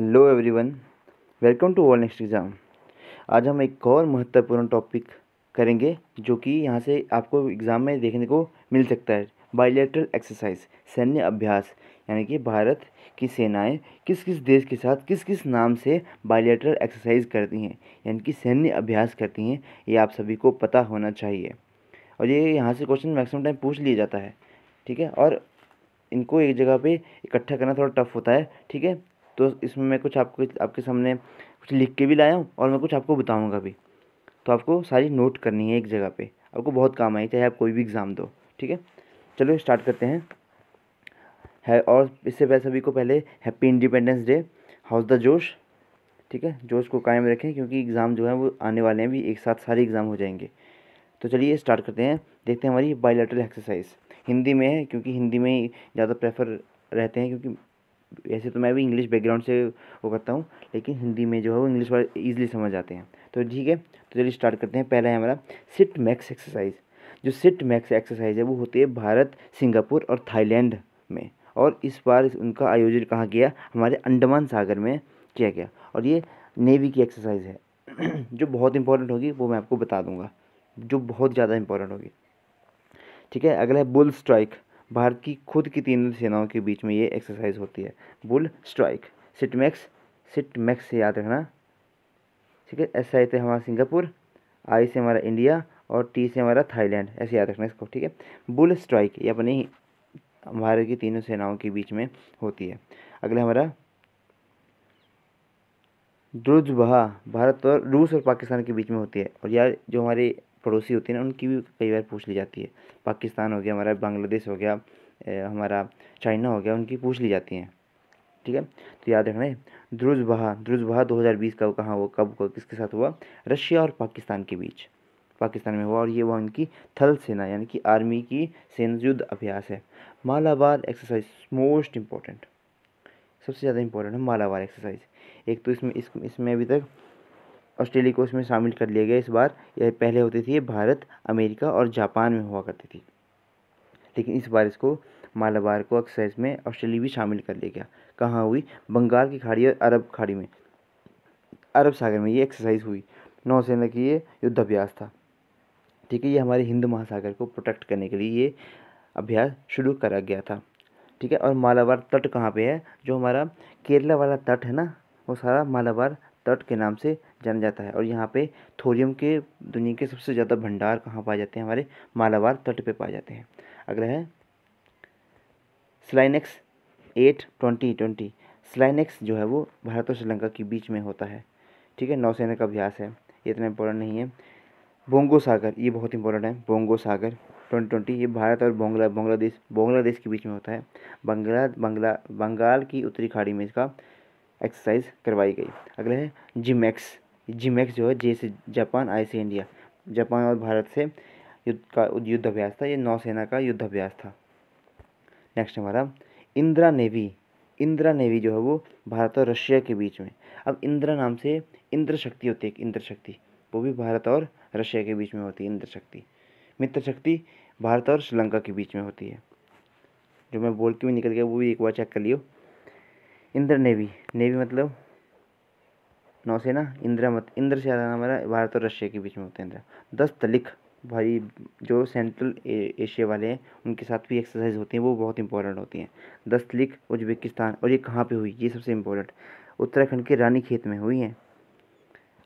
hello everyone welcome to world next exam आज हम एक और महत्वपूर्ण टॉपिक करेंगे जो कि यहाँ से आपको एग्ज़ाम में देखने को मिल सकता है बायोलेट्रल एक्सरसाइज सैन्य अभ्यास यानी कि भारत की सेनाएं किस किस देश के साथ किस किस नाम से बायोलेट्रल एक्सरसाइज करती हैं यानी कि सैन्य अभ्यास करती हैं ये आप सभी को पता होना चाहिए और ये यहाँ से क्वेश्चन मैक्सिमम टाइम पूछ लिया जाता है ठीक है और इनको एक जगह पे इकट्ठा करना थोड़ा टफ होता है ठीक है तो इसमें मैं कुछ आपको आपके सामने कुछ लिख के भी लाया हूँ और मैं कुछ आपको बताऊँगा भी तो आपको सारी नोट करनी है एक जगह पर आपको बहुत काम आई चाहे आप कोई भी एग्ज़ाम दो ठीक है चलो स्टार्ट करते हैं है और इससे पहले सभी को पहले happy independence day how's the जोश ठीक है जोश को कायम रखें क्योंकि एग्ज़ाम जो है वो आने वाले हैं भी एक साथ सारे एग्ज़ाम हो जाएंगे तो चलिए स्टार्ट करते हैं देखते हैं हमारी बायोलेटरल एक्सरसाइज हिंदी में है क्योंकि हिंदी में ही ज़्यादा प्रेफर रहते हैं क्योंकि ऐसे तो मैं भी इंग्लिश बैकग्राउंड से वो करता हूँ लेकिन हिंदी में जो है वो इंग्लिश वर्ड ईजिली समझ आते हैं तो ठीक है तो चलिए स्टार्ट करते हैं पहला है हमारा सिट मैक्स एक्सरसाइज जो सिट मैक्स एक्सरसाइज है वो होती है भारत सिंगापुर और थाईलैंड में और इस बार उनका आयोजन कहाँ किया हमारे अंडमान सागर में किया गया और ये नेवी की एक्सरसाइज है जो बहुत इंपॉर्टेंट होगी वो मैं आपको बता दूंगा जो बहुत ज़्यादा इंपॉर्टेंट होगी ठीक है अगला है बुल स्ट्राइक भारत की खुद की तीनों सेनाओं के बीच में ये एक्सरसाइज होती है बुल स्ट्राइक सिटमैक्स सिटमैक्स से याद रखना ठीक है एस आई थे हमारा सिंगापुर आई से हमारा इंडिया और टी से हमारा थाईलैंड ऐसे याद रखना इसको ठीक है बुल स्ट्राइक ये अपनी भारत की तीनों सेनाओं के बीच में होती है अगला हमारा द्रुजबहा भारत और रूस और पाकिस्तान के बीच में होती है और यार जो हमारे पड़ोसी होती है ना उनकी भी कई बार पूछ ली जाती है पाकिस्तान हो गया हमारा बांग्लादेश हो गया हमारा चाइना हो गया उनकी पूछ ली जाती हैं ठीक है तो याद रखना है द्रुजबहा द्रुजबहा 2020 का कहाँ हुआ कब हुआ किसके साथ हुआ रशिया और पाकिस्तान के बीच पाकिस्तान में हुआ और ये वह उनकी थल सेना यानी कि आर्मी की सेना युद्ध अभ्यास है मालाबार एक्सरसाइज मोस्ट इंपॉर्टेंट सबसे ज़्यादा इंपॉर्टेंट है मालावार एक्सरसाइज एक तो इसमें इस, इसमें अभी तक ऑस्ट्रेलिया को इसमें शामिल कर लिया गया इस बार यह पहले होती थी ये भारत अमेरिका और जापान में हुआ करती थी लेकिन इस बार इसको मालाबार को एक्सरसाइज में ऑस्ट्रेलिया भी शामिल कर लिया गया कहाँ हुई बंगाल की खाड़ी और अरब खाड़ी में अरब सागर में ये एक्सरसाइज हुई नौसेना की ये युद्धाभ्यास था ठीक है ये हमारे हिंद महासागर को प्रोटेक्ट करने के लिए ये अभ्यास शुरू करा गया था ठीक है और मालाबार तट कहाँ पे है जो हमारा केरला वाला तट है ना वो सारा मालाबार तट के नाम से जाना जाता है और यहाँ पे थोरियम के दुनिया के सबसे ज़्यादा भंडार कहाँ पाए जाते हैं हमारे मालाबार तट पे पाए जाते हैं अगला है SLINEX at twenty twenty SLINEX जो है वो भारत और श्रीलंका के बीच में होता है ठीक है नौसेना का अभ्यास है ये इतना इम्पोर्टेंट नहीं है बोंगो सागर ये बहुत इंपॉर्टेंट है बोंगो सागर ट्वेंटी ट्वेंटी ये भारत और बांग्ला बांग्लादेश बांग्लादेश के बीच में होता है बंगला बंगला बंगाल की उत्तरी खाड़ी में इसका एक्सरसाइज करवाई गई अगला है जिमैक्स जिमैक्स जो है जैसे जापान आई से इंडिया जापान और भारत से युद्ध का युद्ध अभ्यास था ये नौसेना का युद्ध अभ्यास था नेक्स्ट हमारा इंदिरा नेवी इंदिरा नेवी जो है वो भारत और रशिया के बीच में अब इंदिरा नाम से इंद्र शक्ति होती है इंद्र शक्ति वो भी भारत और रशिया के बीच में होती है इंद्र शक्ति मित्र शक्ति भारत और श्रीलंका के बीच में होती है जो मैं बोलती भी निकल गया वो भी एक बार चेक कर लियो इंद्र नेवी नेवी मतलब नौसेना इंदिरा मत इंद्र से आना हमारा भारत और रशिया के बीच में होता है इंदिरा दस तलिक भाई जो सेंट्रल एशिया वाले हैं उनके साथ भी एक्सरसाइज होती हैं वो बहुत इंपॉर्टेंट होती हैं दस तलिक उज्बेकिस्तान और ये कहाँ पे हुई ये सबसे इम्पोर्टेंट उत्तराखंड के खेत में हुई हैं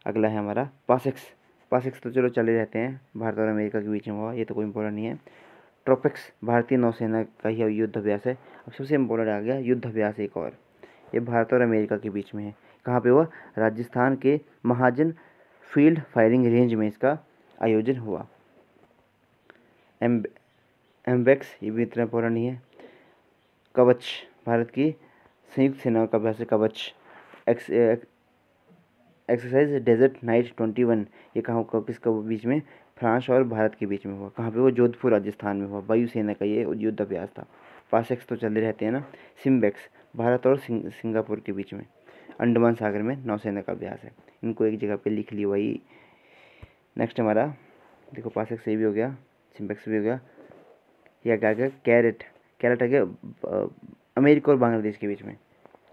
अगला है हमारा पासेक्स स्पासिक्स तो चलो चले रहते हैं भारत और अमेरिका के बीच में हुआ ये तो कोई इंपॉर्टेंट नहीं है ट्रोपिक्स भारतीय नौसेना का ही युद्ध अभ्यास है अब सबसे इम्पोर्टेंट आ गया युद्ध अभ्यास एक और ये भारत और अमेरिका के बीच में है कहाँ पे हुआ राजस्थान के महाजन फील्ड फायरिंग रेंज में इसका आयोजन हुआ एम एम्बेक्स ये भी इतना इम्पोर्टेंट नहीं है कवच भारत की संयुक्त सेना का अभ्यास है Kavach ex exercise Desert Knight twenty one ये कहाँ का किसका बीच में फ्रांस और भारत के बीच में हुआ कहाँ पे वो जोधपुर राजस्थान में हुआ वायुसेना का ये युद्ध अभ्यास था पासेक्स तो चलते रहते हैं ना सिम्बेक्स भारत और सिंग, सिंगापुर के बीच में अंडमान सागर में नौसेना का अभ्यास है इनको एक जगह पर लिख लिया भाई नेक्स्ट हमारा देखो पासेक्स ये भी हो गया सिम्बेक्स भी हो गया यह क्या गया कैरेट कैरेट आ गया अमेरिका और बांग्लादेश के बीच में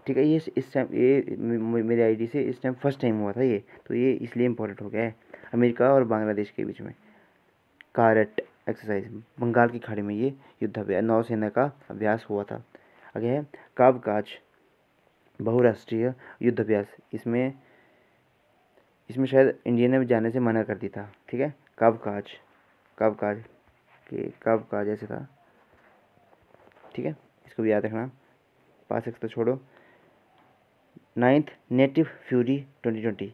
ठीक है ये इस टाइम ये मेरी आईडी से इस टाइम फर्स्ट टाइम हुआ था ये तो ये इसलिए इम्पोर्टेंट हो गया है अमेरिका और बांग्लादेश के बीच में कारट एक्सरसाइज बंगाल की खाड़ी में ये युद्धाभ्यास नौसेना का अभ्यास हुआ था आगे है कावकाज बहुराष्ट्रीय युद्धाभ्यास इसमें इसमें शायद इंडिया ने जाने से मना कर दिया था ठीक है कावकाज कावकाज के काज ऐसे था ठीक है इसको भी याद रखना पास एक्स तो छोड़ो ninth native fury twenty twenty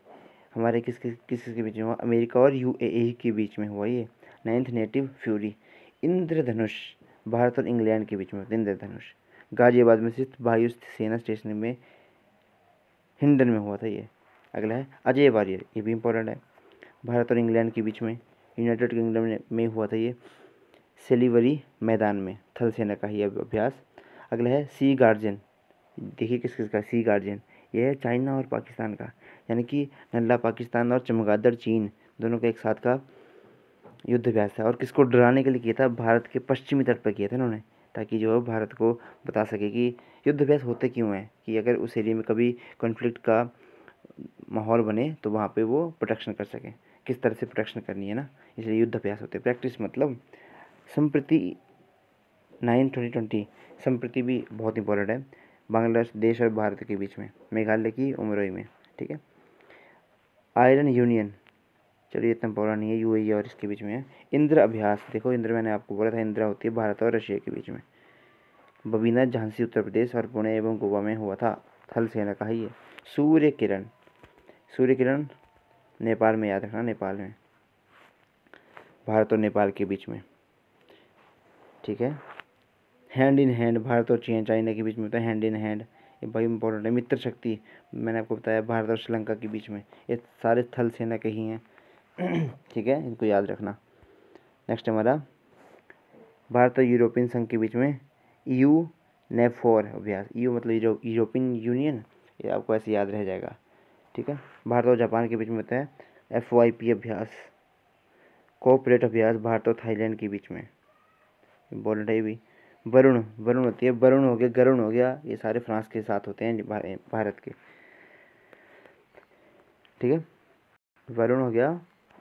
हमारे किस किस किसके बीच में हुआ अमेरिका और यू के बीच में हुआ ये ninth native fury Indradhanush Bharat और इंग्लैंड के बीच में होता है इंद्रधनुष गाजियाबाद में स्थित वायु सेना स्टेशन में हिंडन में हुआ था ये अगला है अजय वारियर ये भी इम्पोर्टेंट है भारत और इंग्लैंड के बीच में यूनाइटेड किंगडम में हुआ था ये सेलिवरी मैदान में थल सेना का ही अभ्यास अगला है सी गार्जियन देखिए किस किस का सी गार्जियन ये है चाइना और पाकिस्तान का यानी कि नल्ला पाकिस्तान और चमगादड़ चीन दोनों का एक साथ का युद्धाभ्यास है और किसको डराने के लिए किया था भारत के पश्चिमी तट पर किया था इन्होंने ताकि जो है भारत को बता सके कि युद्धाभ्यास होते क्यों हैं कि अगर उस एरिया में कभी कॉन्फ्लिक्ट का माहौल बने तो वहाँ पे वो प्रोटेक्शन कर सकें किस तरह से प्रोटेक्शन करनी है ना इसलिए युद्धाभ्यास होते हैं प्रैक्टिस मतलब संप्रति नाइन ट्वेंटी ट्वेंटी संप्रति भी बहुत इंपॉर्टेंट है बांग्लादेश और भारत के बीच में मेघालय की उमरोई में ठीक है आयरन यूनियन चलिए इतना बोला नहीं है यू और इसके बीच में इंद्र अभ्यास देखो इंद्र मैंने आपको बोला था इंद्रा होती है भारत और रशिया के बीच में बबीना झांसी उत्तर प्रदेश और पुणे एवं गोवा में हुआ था थल सेना का ही है सूर्य किरण सूर्य किरण नेपाल में याद रखना नेपाल में भारत और नेपाल के बीच में ठीक है हैंड इन हैंड भारत और चीन चाइना के बीच में होता है हैंड इन हैंड ये भाई इंपॉर्टेंट है मित्र शक्ति मैंने आपको बताया भारत और श्रीलंका के बीच में ये सारे थल सेना के ही हैं ठीक है इनको याद रखना नेक्स्ट हमारा भारत और यूरोपियन संघ के बीच में यू ने फोर अभ्यास यू मतलब यूरोपियन यूनियन ये आपको ऐसे याद रह जाएगा ठीक है भारत और जापान के बीच में होता है एफ वाई पी अभ्यास कोऑपरेट अभ्यास भारत और थाईलैंड के बीच में इम्पोर्टेंट है ये भी वरुण वरुण होती है वरुण हो गया गरुण हो गया ये सारे फ्रांस के साथ होते हैं भारत के ठीक है वरुण हो गया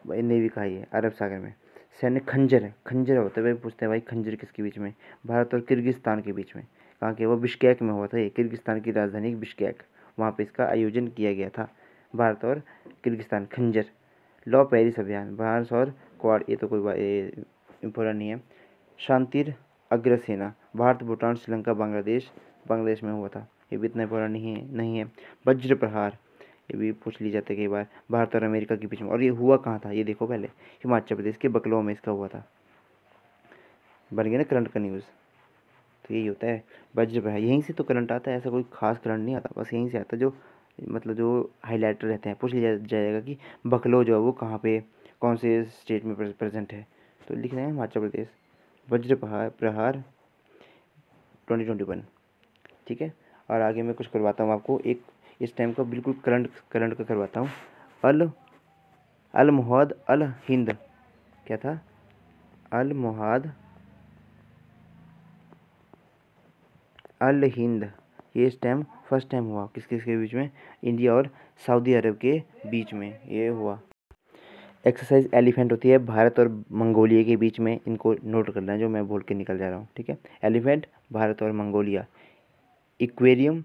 भाई नेवी का ही है अरब सागर में सैन्य खंजर है खंजर होता है भाई पूछते हैं भाई खंजर किसके बीच में भारत और किर्गिस्तान के बीच में कहाँ के वो बिश्केक में हुआ था ये किर्गिस्तान की राजधानी बिश्केक वहाँ पे इसका आयोजन किया गया था भारत और किर्गिस्तान खंजर लॉ पेरिस अभियान भारत और क्वाड ये तो कोई इम्पोर्टेंट नहीं है शांतिर अग्रसेना भारत भूटान श्रीलंका बांग्लादेश बांग्लादेश में हुआ था ये भी इतना पुराना नहीं है नहीं है वज्र प्रहार ये भी पूछ लिया जाती है कई बार भारत और अमेरिका के बीच में और ये हुआ कहाँ था ये देखो पहले हिमाचल प्रदेश के बकलो में इसका हुआ था बन गया ना करंट का न्यूज़ तो यही होता है वज्र प्रहार यहीं से तो करंट आता है ऐसा कोई खास करंट नहीं आता बस यहीं से आता है जो मतलब जो हाईलाइटर रहते हैं पूछ लिया जाएगा कि बकलो जो है वो कहाँ पे कौन से स्टेट में प्रेजेंट है तो लिख रहे हैं हिमाचल प्रदेश वज्र प्रहार प्रहार ट्वेंटी ट्वेंटी वन ठीक है और आगे मैं कुछ करवाता हूँ आपको एक इस टाइम का बिल्कुल करंट करंट का करवाता हूँ अल अल मोहद अल हिंद क्या था अल मोहद अल हिंद ये इस टाइम फर्स्ट टाइम हुआ किस किस के बीच में इंडिया और सऊदी अरब के बीच में ये हुआ एक्सरसाइज एलिफेंट होती है भारत और मंगोलिया के बीच में इनको नोट करना है जो मैं बोल के निकल जा रहा हूँ ठीक है एलिफेंट भारत और मंगोलिया इक्वेरियम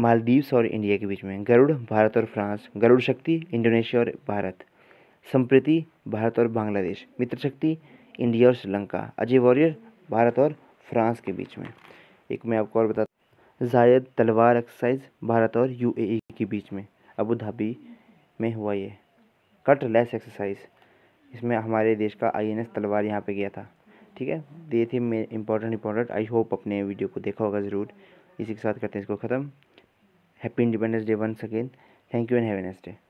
मालदीव्स और इंडिया के बीच में गरुड़ भारत और फ्रांस गरुड़ शक्ति इंडोनेशिया और भारत संप्रति भारत और बांग्लादेश मित्र शक्ति इंडिया और श्रीलंका अजय वॉरियर भारत और फ्रांस के बीच में एक मैं आपको और बता जायद तलवार एक्सरसाइज भारत और यूएई e के बीच में अबू धाबी में हुआ ये कट लेस एक्सरसाइज इसमें हमारे देश का आई एन एस तलवार यहाँ पे गया था ठीक है तो ये थी मेरे इंपॉर्टेंट इंपॉर्टेंट आई होप अपने वीडियो को देखा होगा ज़रूर इसी के साथ करते हैं इसको ख़त्म happy independence day one again thank you and have next day